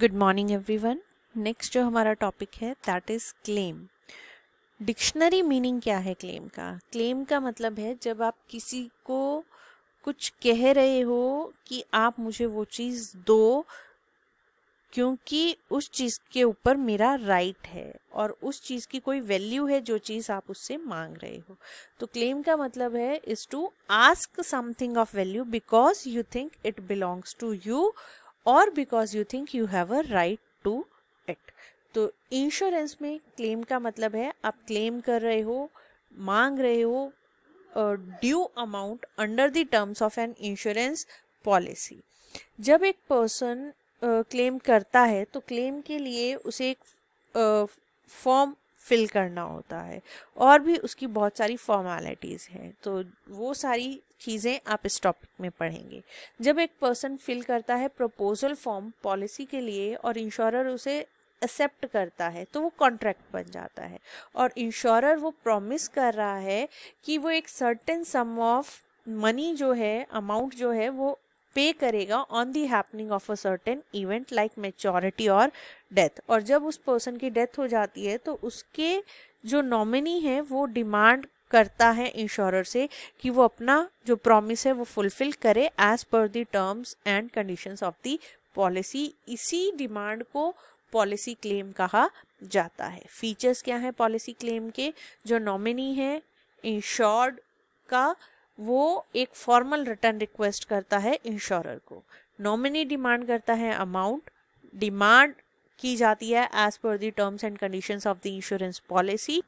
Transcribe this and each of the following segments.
good morning everyone next जो हमारा topic है that is claim dictionary meaning क्या है क्लेम का क्लेम का मतलब है जब आप किसी को कुछ कह रहे हो कि आप मुझे वो चीज़ दो क्योंकि उस चीज़ के ऊपर मेरा राइट है और उस चीज़ की कोई वैल्यू है जो चीज़ आप उससे मांग रहे हो तो क्लेम का मतलब है is to ask something of value because you think it belongs to you और because you think you have a right to it तो इंश्योरेंस में क्लेम का मतलब है आप क्लेम कर रहे हो मांग रहे हो due amount under the terms of an insurance policy जब एक पर्सन क्लेम करता है तो क्लेम के लिए उसे एक फॉर्म फिल करना होता है और भी उसकी बहुत सारी फॉर्मेलिटीज़ हैं तो वो सारी चीज़ें आप इस टॉपिक में पढ़ेंगे जब एक पर्सन फिल करता है प्रपोजल फॉर्म पॉलिसी के लिए और इंश्योरर उसे एक्सेप्ट करता है तो वो कॉन्ट्रैक्ट बन जाता है और इंश्योरर वो प्रॉमिस कर रहा है कि वो एक सर्टेन सम ऑफ मनी जो है अमाउंट जो है वो पे करेगा on the happening of a certain event like maturity और डेथ और जब उस पर्सन की डेथ हो जाती है तो उसके जो नॉमिनी है वो डिमांड करता है इंश्योरर से कि वो अपना जो प्रॉमिस है वो फुलफिल करे as per the terms and conditions of the policy इसी डिमांड को पॉलिसी क्लेम कहा जाता है फीचर्स क्या है पॉलिसी क्लेम के जो नॉमिनी है इंश्योर्ड का वो एक फॉर्मल रिटर्न रिक्वेस्ट करता है इंश्योरर को नॉमिनी डिमांड करता है अमाउंट डिमांड की जाती है as per the terms and conditions of the insurance policy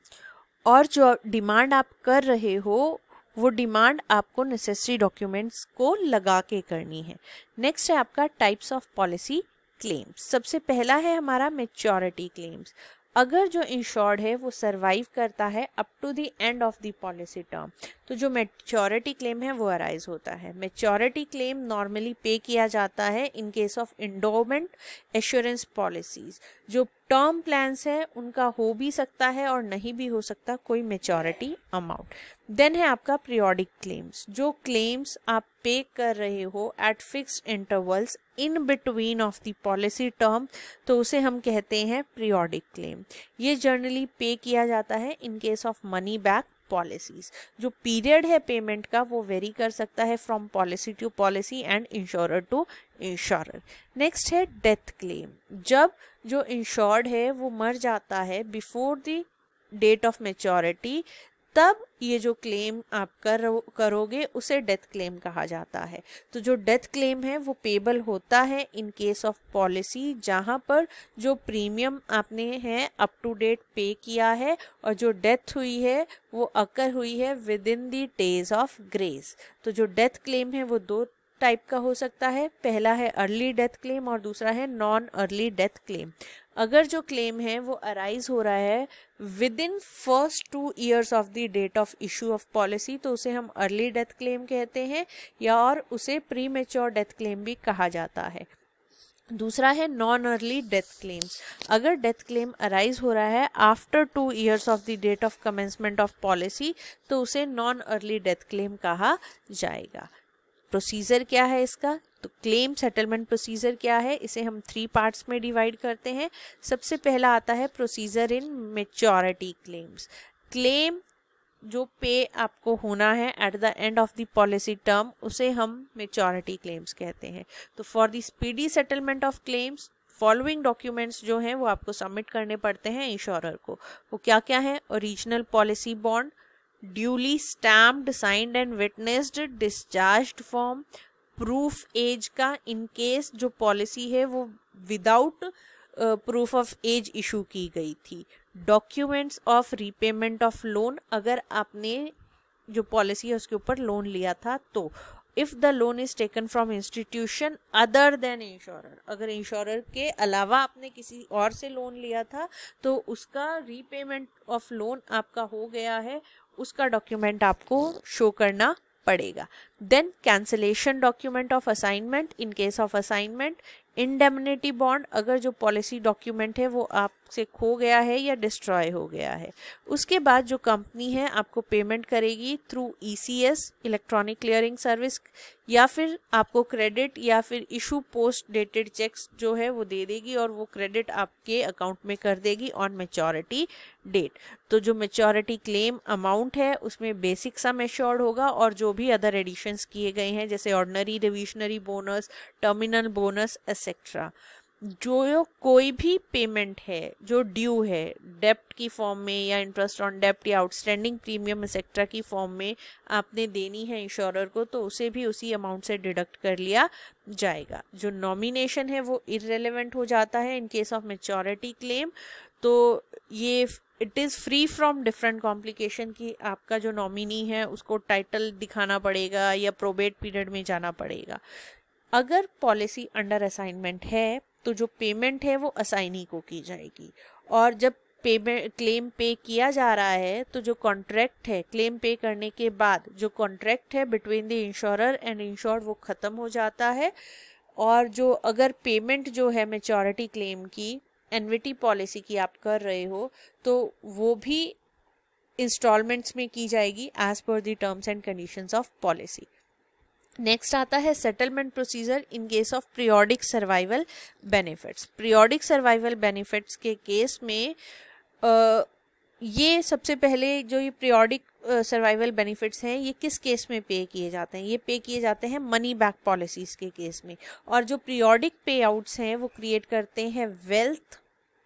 और जो डिमांड आप कर रहे हो वो डिमांड आपको नेसेसरी डॉक्यूमेंट्स को लगा के करनी है नेक्स्ट है आपका टाइप्स ऑफ पॉलिसी क्लेम्स सबसे पहला है हमारा मेच्योरिटी क्लेम्स अगर जो इंश्योर्ड है वो सरवाइव करता है up to the end of the policy term तो जो मेच्योरिटी क्लेम है वो अराइज होता है मेच्योरिटी क्लेम नॉर्मली पे किया जाता है in case of endowment assurance policies जो टर्म प्लान्स है उनका हो भी सकता है और नहीं भी हो सकता कोई मेचोरिटी अमाउंट देन है आपका पीरियोडिक क्लेम्स जो क्लेम्स आप पे कर रहे हो at fix intervals in between of the policy term तो उसे हम कहते हैं पीरियोडिक क्लेम ये जनरली पे किया जाता है in case of money back policies जो पीरियड है पेमेंट का वो वेरी कर सकता है from policy to policy and insurer to insurer next है डेथ क्लेम जब जो इंश्योर्ड है वो मर जाता है before the date of maturity तब ये जो क्लेम आप कर करोगे उसे डेथ क्लेम कहा जाता है तो जो डेथ क्लेम है वो पेबल होता है इन केस ऑफ पॉलिसी जहाँ पर जो प्रीमियम आपने है अप टू डेट पे किया है और जो डेथ हुई है वो अकर हुई है within the days of grace तो जो डेथ क्लेम है वो दो टाइप का हो सकता है पहला है अर्ली डेथ क्लेम और दूसरा है नॉन अर्ली डेथ क्लेम अगर जो क्लेम है वो अराइज हो रहा है within first two years of the date of issue of policy तो उसे हम अर्ली डेथ क्लेम कहते हैं या और उसे प्री मेच्योर डेथ क्लेम भी कहा जाता है दूसरा है नॉन अर्ली डेथ क्लेम्स अगर डेथ क्लेम अराइज हो रहा है after two years of the date of commencement of policy तो उसे नॉन अर्ली डेथ क्लेम कहा जाएगा प्रोसीजर क्या है इसका तो क्लेम सेटलमेंट प्रोसीजर क्या है इसे हम थ्री पार्ट्स में डिवाइड करते हैं सबसे पहला आता है procedure in maturity claims claim जो पे आपको होना है at the end of the policy term उसे हम मेच्योरिटी क्लेम्स कहते हैं तो for the speedy settlement of claims following documents जो हैं वो आपको सबमिट करने पड़ते हैं इंश्योरर को वो क्या क्या है original policy bond duly stamp signed and witnessed discharge form proof age का इन केस जो पॉलिसी है वो without proof of age issue की गई थी documents of repayment of loan अगर आपने जो पॉलिसी है उसके ऊपर लोन लिया था तो if the loan is taken from institution other than insurer अगर इंश्योरर के अलावा आपने किसी और से लोन लिया था तो उसका रीपेमेंट ऑफ लोन आपका हो गया है उसका डॉक्यूमेंट आपको शो करना पड़ेगा then cancellation document of assignment in case of assignment indemnity bond अगर जो पॉलिसी डॉक्यूमेंट है वो आप से खो गया है या डिस्ट्रॉय हो गया है उसके बाद जो कंपनी है आपको पेमेंट करेगी through ECS electronic clearing service या फिर आपको क्रेडिट या फिर इशू पोस्ट डेटेड चेक्स जो है वो दे देगी और वो क्रेडिट आपके अकाउंट में कर देगी ऑन मेचोरिटी डेट तो जो मेचोरिटी क्लेम अमाउंट है उसमें बेसिक सम एश्योर्ड होगा और जो भी अदर एडिशंस किए गए हैं जैसे ordinary reversionary bonus terminal bonus etcetera जो कोई भी पेमेंट है जो ड्यू है डेप्ट की फॉर्म में या इंटरेस्ट ऑन डेप्ट या आउटस्टैंडिंग प्रीमियम एक्सेट्रा की फॉर्म में आपने देनी है इंश्योरर को तो उसे भी उसी अमाउंट से डिडक्ट कर लिया जाएगा जो नॉमिनेशन है वो इरेलीवेंट हो जाता है in case of maturity claim तो ये it is free from different complication कि आपका जो नॉमिनी है उसको टाइटल दिखाना पड़ेगा या प्रोबेट पीरियड में जाना पड़ेगा अगर पॉलिसी अंडर असाइनमेंट है तो जो पेमेंट है वो असाइनी को की जाएगी और जब पेमेंट क्लेम पे किया जा रहा है तो जो कॉन्ट्रैक्ट है क्लेम पे करने के बाद जो कॉन्ट्रैक्ट है between the insurer and insure वो ख़त्म हो जाता है और जो अगर पेमेंट जो है मेचोरिटी क्लेम की एनविटी पॉलिसी की आप कर रहे हो तो वो भी इंस्टॉलमेंट्स में की जाएगी as per the terms and conditions of policy next आता है settlement procedure in case of periodic survival benefits periodic survival benefits के केस में आ, ये सबसे पहले जो ये पीरियोडिक सर्वाइवल बेनिफिट्स हैं ये किस केस में पे किए जाते हैं ये पे किए जाते हैं मनी बैक पॉलिसीज़ के केस में और जो पीरियोडिक पे आउट्स हैं वो क्रिएट करते हैं वेल्थ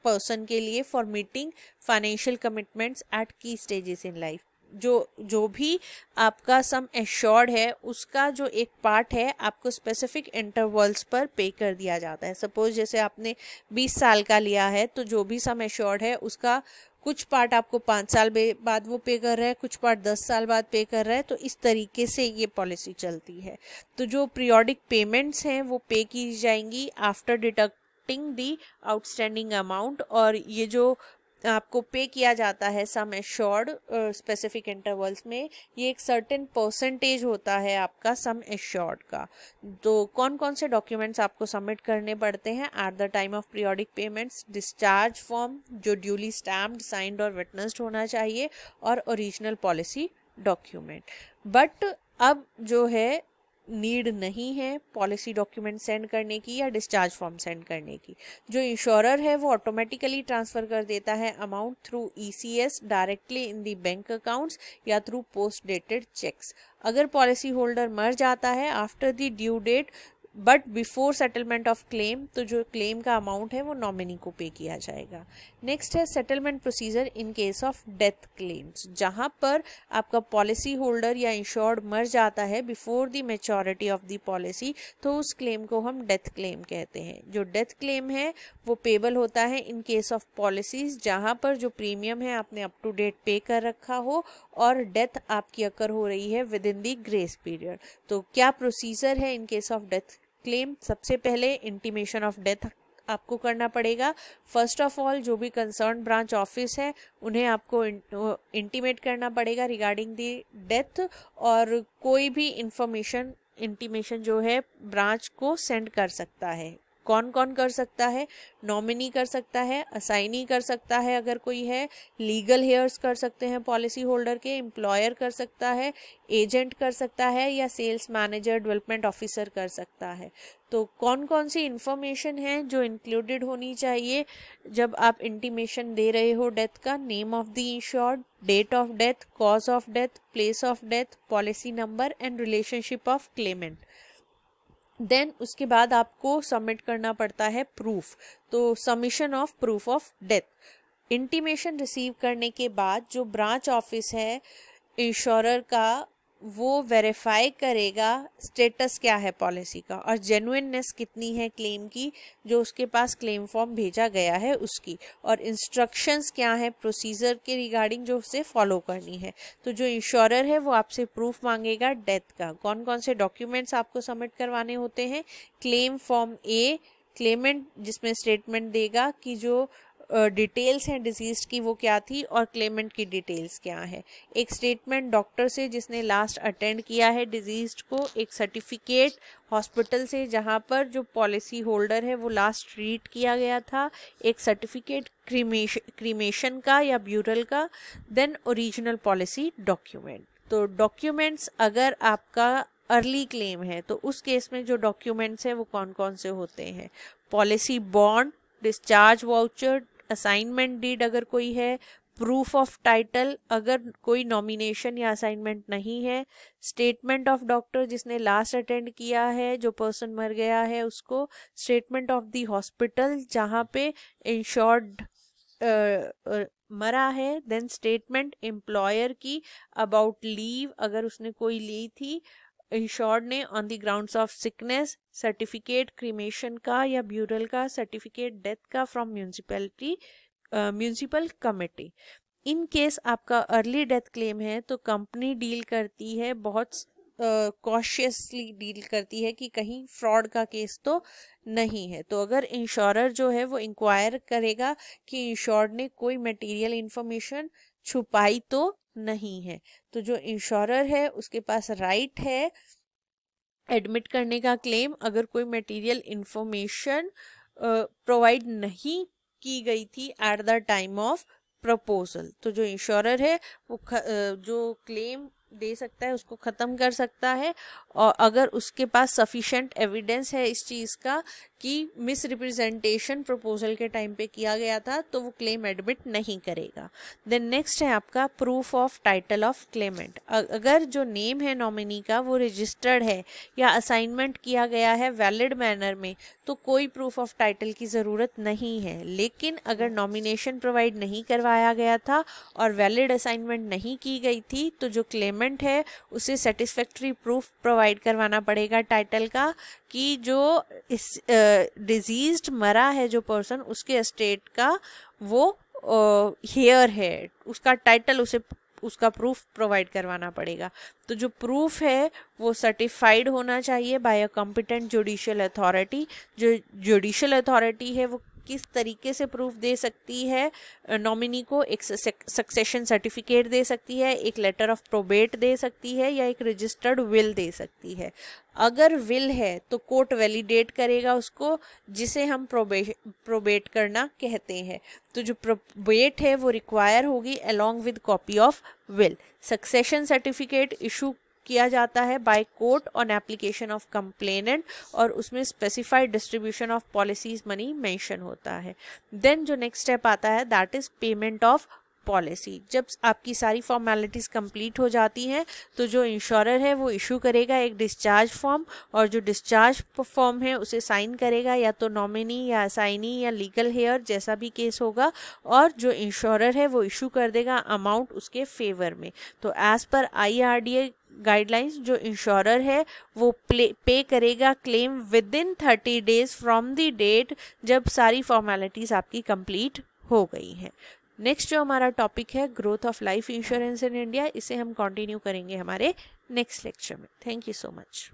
पर्सन के लिए for meeting financial commitments at key stages in life जो जो भी आपका सम एश्योर्ड है उसका जो एक पार्ट है आपको स्पेसिफिक इंटरवल्स पर पे कर दिया जाता है सपोज जैसे आपने 20 साल का लिया है तो जो भी सम एश्योर्ड है उसका कुछ पार्ट आपको पाँच साल बाद वो पे कर रहा है कुछ पार्ट दस साल बाद पे कर रहा है तो इस तरीके से ये पॉलिसी चलती है तो जो प्रियोडिक पेमेंट्स हैं वो पे की जाएंगी after deducting the outstanding amount और ये जो आपको पे किया जाता है सम एश्योर्ड स्पेसिफिक इंटरवल्स में ये एक सर्टेन परसेंटेज होता है आपका सम एश्योर्ड का तो कौन कौन से डॉक्यूमेंट्स आपको सबमिट करने पड़ते हैं at the time of periodic payments discharge form जो ड्यूली स्टैम्प्ड साइंड और विटनेस्ड होना चाहिए और ओरिजिनल पॉलिसी डॉक्यूमेंट बट अब जो है नीड नहीं है पॉलिसी डॉक्यूमेंट सेंड करने की या डिस्चार्ज फॉर्म सेंड करने की जो इंश्योरर है वो ऑटोमेटिकली ट्रांसफ़र कर देता है amount through ECS directly in the bank accounts या थ्रू पोस्ट डेटेड चेक्स अगर पॉलिसी होल्डर मर जाता है after the due date but before settlement of claim तो जो क्लेम का अमाउंट है वो नॉमिनी को पे किया जाएगा नेक्स्ट है settlement procedure in case of death claims जहाँ पर आपका पॉलिसी होल्डर या इंश्योर्ड मर जाता है before the maturity of the policy तो उस क्लेम को हम डेथ क्लेम कहते हैं जो डेथ क्लेम है वो पेबल होता है इन केस ऑफ पॉलिसीज जहाँ पर जो प्रीमियम है आपने अप टू डेट पे कर रखा हो और डेथ आपकी अकर हो रही है within the grace period तो क्या प्रोसीजर है in case of death claim सबसे पहले इंटीमेशन ऑफ डेथ आपको करना पड़ेगा फर्स्ट ऑफ ऑल जो भी कंसर्न ब्रांच ऑफिस है उन्हें आपको इंटीमेट करना पड़ेगा रिगार्डिंग दी डेथ और कोई भी इंफॉर्मेशन इंटीमेशन जो है ब्रांच को सेंड कर सकता है कौन कौन कर सकता है नॉमिनी कर सकता है असाइनी कर सकता है अगर कोई है लीगल हेयर्स कर सकते हैं पॉलिसी होल्डर के एम्प्लॉयर कर सकता है एजेंट कर सकता है या सेल्स मैनेजर डेवलपमेंट ऑफिसर कर सकता है तो कौन कौन सी इन्फॉर्मेशन है जो इंक्लूडेड होनी चाहिए जब आप इंटीमेशन दे रहे हो डेथ का name of the insured date of death cause of death place of death policy number and relationship of claimant then उसके बाद आपको सबमिट करना पड़ता है प्रूफ तो submission of proof of death intimation receive करने के बाद जो ब्रांच ऑफिस है इंश्योरर का वो वेरीफाई करेगा स्टेटस क्या है पॉलिसी का और जेनुइननेस कितनी है क्लेम की जो उसके पास क्लेम फॉर्म भेजा गया है उसकी और इंस्ट्रक्शंस क्या है प्रोसीजर के रिगार्डिंग जो उसे फॉलो करनी है तो जो इंश्योरर है वो आपसे प्रूफ मांगेगा डेथ का कौन कौन से डॉक्यूमेंट्स आपको सबमिट करवाने होते हैं क्लेम फॉर्म ए क्लेमेंट जिसमें स्टेटमेंट देगा कि जो डिटेल्स हैं डिजीज की वो क्या थी और क्लेमेंट की डिटेल्स क्या है एक स्टेटमेंट डॉक्टर से जिसने लास्ट अटेंड किया है डिजीज को एक सर्टिफिकेट हॉस्पिटल से जहाँ पर जो पॉलिसी होल्डर है वो लास्ट ट्रीट किया गया था एक सर्टिफिकेट क्रीमेश क्रीमेशन का या ब्यूरल का देन ओरिजिनल पॉलिसी डॉक्यूमेंट तो डॉक्यूमेंट्स अगर आपका अर्ली क्लेम है तो उस केस में जो डॉक्यूमेंट्स हैं वो कौन कौन से होते हैं policy bond discharge voucher assignment deed अगर कोई है प्रूफ ऑफ टाइटल अगर कोई नॉमिनेशन या असाइनमेंट नहीं है स्टेटमेंट ऑफ डॉक्टर जिसने लास्ट अटेंड किया है जो पर्सन मर गया है उसको स्टेटमेंट ऑफ दी हॉस्पिटल जहाँ पे इंश्योर्ड मरा है देन स्टेटमेंट एम्प्लॉयर की अबाउट लीव अगर उसने कोई ली थी इंश्योर्ड ने on the grounds of sickness certificate cremation का या ब्यूरल का सर्टिफिकेट डेथ का from municipality municipal committee in case आपका अर्ली डेथ क्लेम है तो कंपनी डील करती है बहुत कॉशियसली uh, डील करती है कि कहीं फ्रॉड का केस तो नहीं है तो अगर इंश्योरर जो है वो इंक्वायर करेगा कि इंश्योर ने कोई मटेरियल इंफॉर्मेशन छुपाई तो नहीं है तो जो इंश्योरर है उसके पास राइट है एडमिट करने का क्लेम अगर कोई मटेरियल इंफॉर्मेशन प्रोवाइड नहीं की गई थी at the time of proposal तो जो इंश्योरर है वो ख, जो क्लेम दे सकता है उसको ख़त्म कर सकता है और अगर उसके पास सफिशेंट एविडेंस है इस चीज़ का कि मिस रिप्रेजेंटेशन प्रपोजल के टाइम पे किया गया था तो वो क्लेम एडमिट नहीं करेगा देन नेक्स्ट है आपका proof of title of claimant अगर जो नेम है नॉमिनी का वो रजिस्टर्ड है या असाइनमेंट किया गया है वैलिड मैनर में तो कोई प्रूफ ऑफ टाइटल की ज़रूरत नहीं है लेकिन अगर नॉमिनेशन प्रोवाइड नहीं करवाया गया था और वैलिड असाइनमेंट नहीं की गई थी तो जो क्लेमेंट है उसे सेटिस्फैक्ट्री प्रूफ प्रोवाइड करवाना पड़ेगा टाइटल का कि जो इस डिजीज मरा है जो पर्सन उसके स्टेट का वो हेयर है उसका टाइटल उसे उसका प्रूफ प्रोवाइड करवाना पड़ेगा तो जो प्रूफ है वो सर्टिफाइड होना चाहिए by a competent judicial authority जो जुडिशियल अथॉरिटी है वो किस तरीके से प्रूफ दे सकती है नॉमिनी को एक सक्सेशन सर्टिफिकेट दे सकती है एक लेटर ऑफ प्रोबेट दे सकती है या एक रजिस्टर्ड विल दे सकती है अगर विल है तो कोर्ट वैलिडेट करेगा उसको जिसे हम प्रोबे प्रोबेट करना कहते हैं तो जो प्रोबेट है वो रिक्वायर होगी along with copy of will succession certificate issue किया जाता है by court on application of complainant और उसमें specified distribution of policies money mention होता है देन जो नेक्स्ट स्टेप आता है that is payment of policy जब आपकी सारी फॉर्मेलिटीज़ कंप्लीट हो जाती हैं तो जो इंश्योरर है वो इशू करेगा एक डिस्चार्ज फॉर्म और जो डिस्चार्ज फॉर्म है उसे साइन करेगा या तो नॉमिनी या असाइनी या लीगल हेयर जैसा भी केस होगा और जो इंश्योरर है वो इशू कर देगा अमाउंट उसके फेवर में तो एज़ पर आई गाइडलाइंस जो इंश्योरर है वो प्ले पे करेगा claim within thirty days from the date जब सारी फॉर्मेलिटीज़ आपकी कंप्लीट हो गई हैं नेक्स्ट जो हमारा टॉपिक है growth of life insurance in India इसे हम कंटिन्यू करेंगे हमारे नेक्स्ट लेक्चर में थैंक यू सो मच